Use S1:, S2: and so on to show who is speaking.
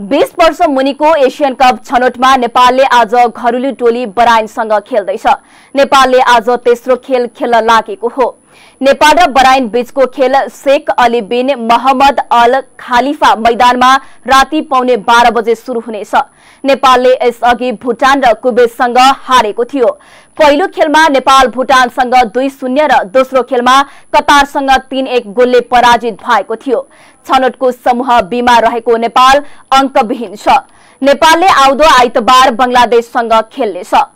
S1: बीस वर्ष मुनिको एसियन कप छनौटमा नेपालले आज घरेलु टोली बराइनसँग खेल्दैछ नेपालले आज तेस्रो खेल खेल्न लागेको हो नेपाल र बराइन बीचको खेल Sheikh Ali bin Mohammed Al Khalifa मैदानमा राति पाउने बाह्र बजे शुरू हुनेछ नेपालले यसअघि भुटान र कुवेतसँग हारेको थियो पहिलो खेलमा नेपाल भुटानसँग दुई शून्य र दोस्रो खेलमा कतारसँग तीन एक गोलले पराजित भएको थियो छनौटको समूह बीमा रहेको नेपाल अङ्कविहीन छ नेपालले आउँदो आइतबार बङ्गलादेशसँग खेल्नेछ